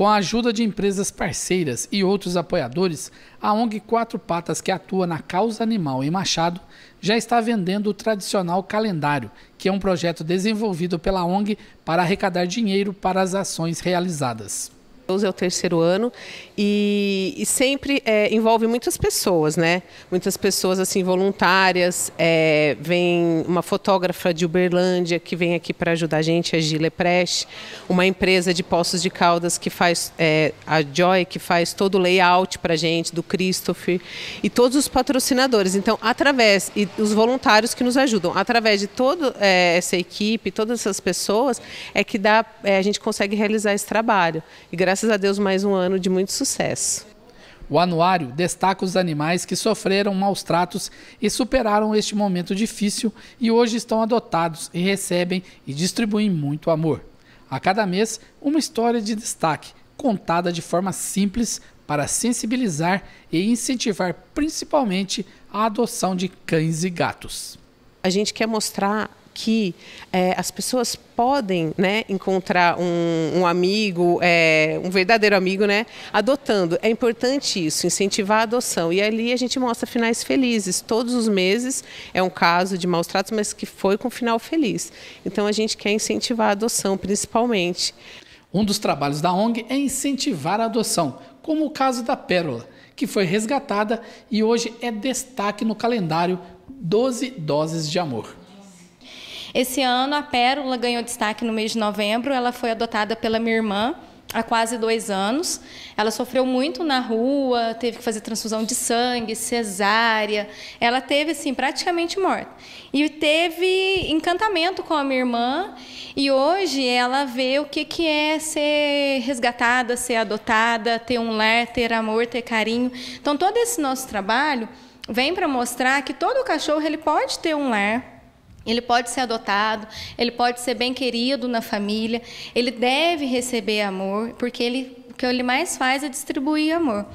Com a ajuda de empresas parceiras e outros apoiadores, a ONG Quatro Patas, que atua na causa animal em Machado, já está vendendo o tradicional calendário, que é um projeto desenvolvido pela ONG para arrecadar dinheiro para as ações realizadas é o terceiro ano e, e sempre é, envolve muitas pessoas, né? Muitas pessoas assim voluntárias. É, vem uma fotógrafa de Uberlândia que vem aqui para ajudar a gente, a Gile Preste, uma empresa de Poços de Caldas que faz é, a Joy que faz todo o layout para a gente do Christopher e todos os patrocinadores. Então, através e os voluntários que nos ajudam, através de toda é, essa equipe, todas essas pessoas, é que dá é, a gente consegue realizar esse trabalho. E graças graças a Deus, mais um ano de muito sucesso. O anuário destaca os animais que sofreram maus tratos e superaram este momento difícil e hoje estão adotados e recebem e distribuem muito amor. A cada mês, uma história de destaque, contada de forma simples para sensibilizar e incentivar principalmente a adoção de cães e gatos. A gente quer mostrar que é, as pessoas podem né, encontrar um, um amigo, é, um verdadeiro amigo, né, adotando. É importante isso, incentivar a adoção. E ali a gente mostra finais felizes. Todos os meses é um caso de maus tratos, mas que foi com final feliz. Então a gente quer incentivar a adoção, principalmente. Um dos trabalhos da ONG é incentivar a adoção, como o caso da Pérola, que foi resgatada e hoje é destaque no calendário 12 Doses de Amor. Esse ano, a Pérola ganhou destaque no mês de novembro. Ela foi adotada pela minha irmã há quase dois anos. Ela sofreu muito na rua, teve que fazer transfusão de sangue, cesárea. Ela teve assim praticamente morta. E teve encantamento com a minha irmã. E hoje ela vê o que que é ser resgatada, ser adotada, ter um lar, ter amor, ter carinho. Então todo esse nosso trabalho vem para mostrar que todo cachorro ele pode ter um lar ele pode ser adotado, ele pode ser bem querido na família, ele deve receber amor, porque ele, o que ele mais faz é distribuir amor.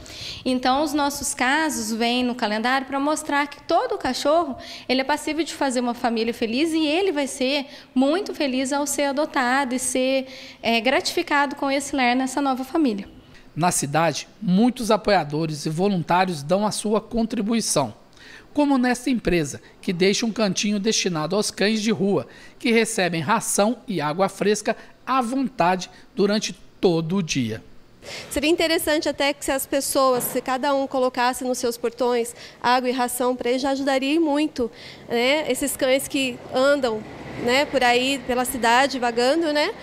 Então, os nossos casos vêm no calendário para mostrar que todo cachorro ele é passível de fazer uma família feliz e ele vai ser muito feliz ao ser adotado e ser é, gratificado com esse lar nessa nova família. Na cidade, muitos apoiadores e voluntários dão a sua contribuição como nesta empresa, que deixa um cantinho destinado aos cães de rua, que recebem ração e água fresca à vontade durante todo o dia. Seria interessante até que se as pessoas, se cada um colocasse nos seus portões água e ração para eles, já ajudaria muito, né? Esses cães que andam, né, por aí pela cidade vagando, né?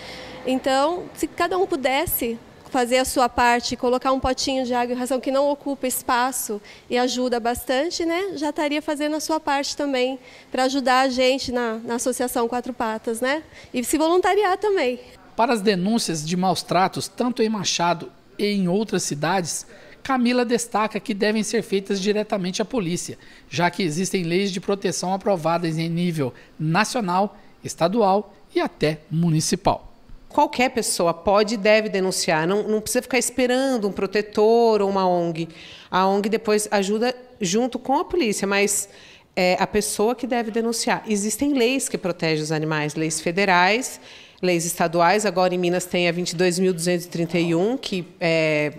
Então, se cada um pudesse fazer a sua parte, colocar um potinho de água e ração que não ocupa espaço e ajuda bastante, né? Já estaria fazendo a sua parte também para ajudar a gente na, na Associação Quatro Patas, né? E se voluntariar também. Para as denúncias de maus tratos, tanto em Machado e em outras cidades, Camila destaca que devem ser feitas diretamente à polícia, já que existem leis de proteção aprovadas em nível nacional, estadual e até municipal qualquer pessoa pode e deve denunciar. Não, não precisa ficar esperando um protetor ou uma ONG. A ONG depois ajuda junto com a polícia, mas é a pessoa que deve denunciar. Existem leis que protegem os animais, leis federais, leis estaduais. Agora em Minas tem a 22.231, que é,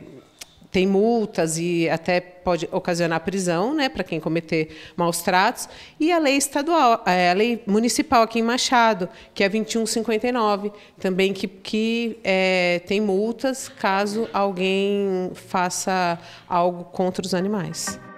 tem multas e até pode ocasionar prisão, né, para quem cometer maus tratos, e a lei estadual, é, a lei municipal aqui em Machado, que é 2159, também que, que é, tem multas caso alguém faça algo contra os animais.